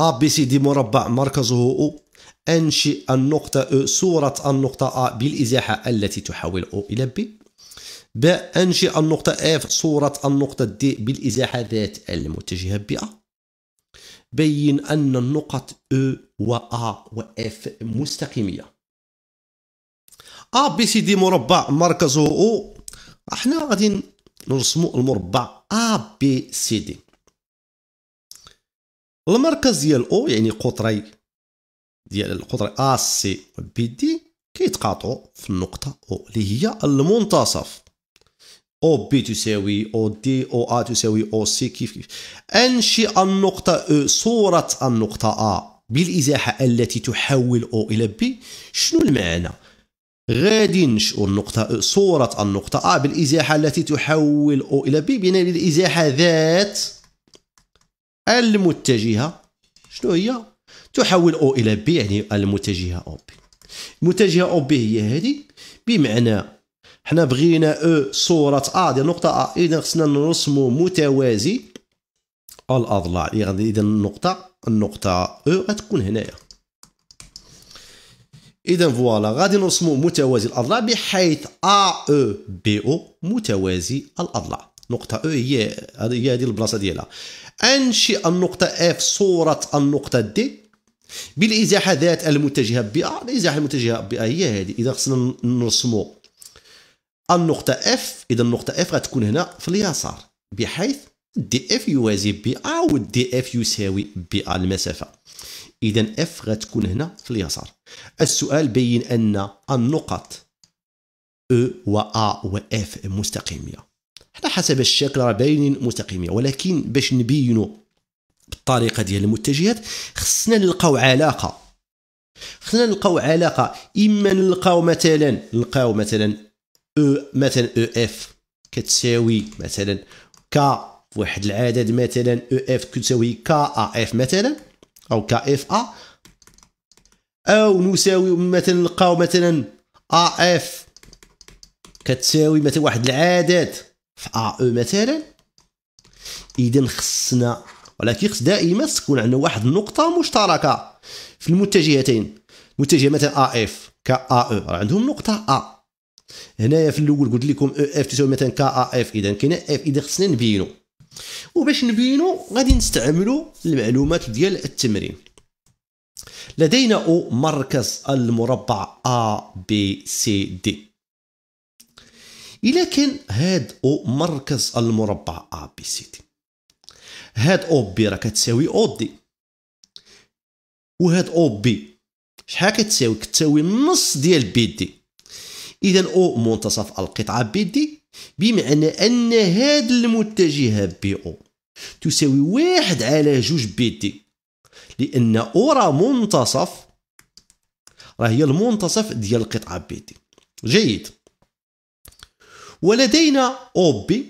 A B C دي مربع مركزه O أنشئ النقطة او صورة النقطة A بالإزاحة التي تحول O إلى B ب أنشئ النقطة F صورة النقطة D بالإزاحة ذات المتجهة بA بين أن النقط او و A و F مستقيمية A B C دي مربع مركزه O احنا غادي نرسمو المربع A B C D المركز ديال او يعني قطري ديال القطر ا سي بي دي كيتقاطعوا في النقطة او اللي هي المنتصف او بي تساوي او دي او ا تساوي او سي كيف كيف انشئ النقطة او صورة النقطة ا بالازاحة التي تحول او الى بي شنو المعنى غادي ننشئ النقطة او صورة النقطة ا بالازاحة التي تحول او الى بي بناء الازاحة ذات المتجهه شنو هي تحول او الى بي يعني المتجهه او بي المتجهه او بي هي هذه بمعنى حنا بغينا او صوره ا ديال نقطه ا اذا خصنا نرسمو متوازي الاضلاع يعني اذا النقطه النقطه او غتكون هنايا اذا فوالا غادي نرسمو متوازي الاضلاع بحيث ا او بي او متوازي الاضلاع نقطة او هي هي هذه البلاصة ديالها انشئ النقطة اف صورة النقطة دي بالازاحة ذات المتجهة أ آه، الازاحة المتجهة أ آه، هي هذه اذا خصنا نرسمو النقطة اف اذا النقطة اف غتكون هنا في اليسار بحيث دي اف يوازي بأ دي اف يساوي أ آه المسافة اذا اف غتكون هنا في اليسار السؤال بين ان النقط او و ا و اف مستقيميه على حسب الشكل راه باينين مستقيمين ولكن باش نبينوا بالطريقه ديال المتجهات خصنا نلقاو علاقه خصنا نلقاو علاقه اما نلقاو مثلا نلقاو مثلا او e، مثلا او e اف كتساوي مثلا كا واحد العدد مثلا او e اف كتساوي كا ا اف مثلا او كا اف ا او نساوي مثلا نلقاو مثلا ا اف كتساوي مثلا واحد العدد في ا او مثلا اذا خصنا ولكن خص دائما تكون عندنا واحد النقطه مشتركه في المتجهتين متجه مثلا ا اف ك ا او عندهم نقطه ا هنايا في الاول قلت لكم او اف تساوي مثلا ك ا اف اذا كاينه اف اذا خصنا نبينو وباش نبينو غادي نستعملو المعلومات ديال التمرين لدينا او مركز المربع ا بي سي دي الا كان هاد او مركز المربع ا بي سي دي هاد او بي راه كتساوي او دي وهاد او بي شحال كتساوي كتساوي النص ديال بي دي اذا او منتصف القطعه بي دي بمعنى ان هاد المتجهه بي او تساوي واحد على جوج بي دي لان او راه منتصف راه هي المنتصف ديال القطعه بي دي جيد ولدينا أوبي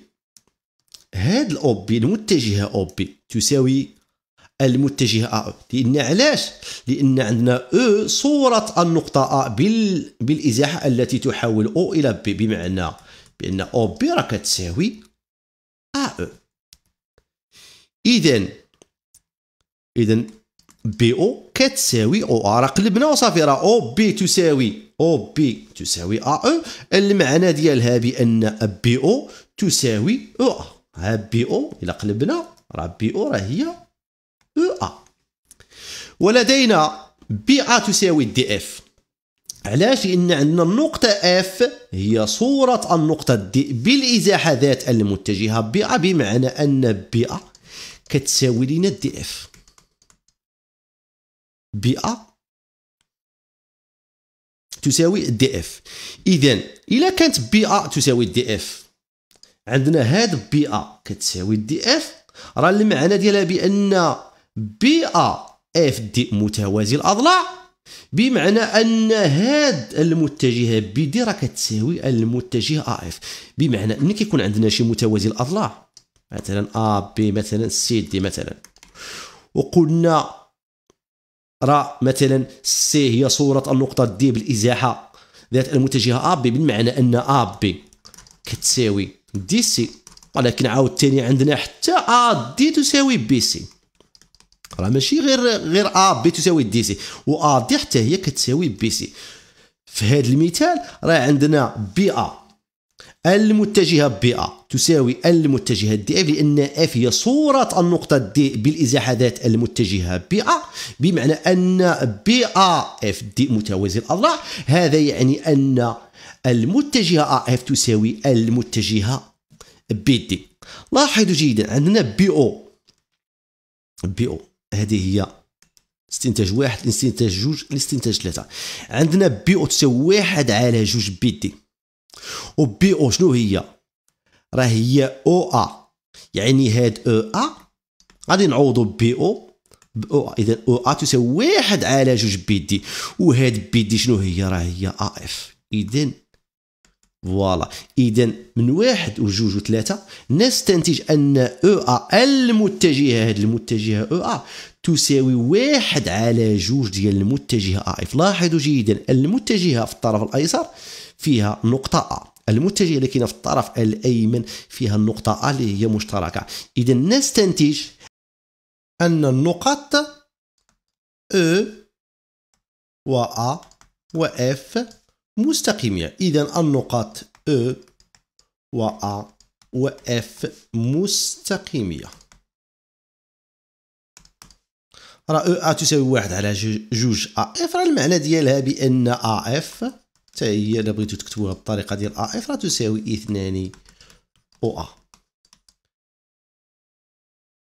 هاد الأوبي المتجهة أوبي تساوي المتجهة أ لأن علاش؟ لأن عندنا أو صورة النقطة أ بال... بالإزاحة التي تحول أو إلى بي بمعنى بأن أو بي راه كتساوي أ إذا إذا بي او كتساوي او ا راه قلبنا وصافي راه او بي تساوي او بي تساوي ا او المعنى ديالها بان بي او تساوي او ا ها بي او الى قلبنا راه بي او راه هي او e ا ولدينا بي ا تساوي دي اف علاش لان عندنا النقطه اف هي صوره النقطه دي بالازاحه ذات المتجهه بي ا بمعنى ان بي ا كتساوي لنا دي اف بيئه تساوي دي اف اذا الا كانت بيئه تساوي دي اف عندنا هاد بيئه كتساوي دي اف راه المعنى ديالها بان بيئه اف دي متوازي الاضلاع بمعنى ان هاد المتجهه بي دي راه كتساوي المتجه ا اف بمعنى ملي كيكون عندنا شي متوازي الاضلاع مثلا ا بي مثلا سي دي مثلا وقلنا راه مثلا سي هي صورة النقطة دي بالإزاحة ذات المتجهة أ بي بالمعنى أن أ بي كتساوي دي سي ولكن تاني عندنا حتى أ دي تساوي بي سي راه ماشي غير غير أ بي تساوي دي سي و أ دي حتى هي كتساوي بي سي في هذا المثال راه عندنا بي أ المتجهة أ تساوي المتجهة دي اف لأن اف هي صورة النقطة دي بالإزاحة ذات المتجهة أ بمعنى أن أ اف دي متوازي الأضلاع هذا يعني أن المتجهة اف تساوي المتجهة بي دي لاحظوا جيدا عندنا بي او بي او هذه هي استنتاج واحد الاستنتاج جوج الاستنتاج ثلاثة عندنا بي او تساوي واحد على جوج بي دي و بي او شنو هي راه هي او ا يعني هاد او ا غادي نعوضو بي او او اذا او ا تساوي واحد على جوج بي دي وهاد بي دي شنو هي راه هي ا اف اذا فوالا اذا من واحد وجوج وثلاثه نستنتج ان او ا المتجهه هذه المتجهه او ا تساوي واحد على جوج ديال المتجهه اف لاحظوا جيدا المتجهه في الطرف الايسر فيها نقطه ا المتجهه اللي كاينه في الطرف الايمن فيها النقطه ا اللي هي مشتركه اذا نستنتج ان النقط او و ا و اف مستقيمية إذا النقاط أ e و A و F مستقيمية راه E أ تساوي واحد على جوج أ إف راه المعنى ديالها بأن أ إف تاهي هي إلا بغيتو تكتبوها بالطريقة ديال أ إف راه تساوي اثنان أو أ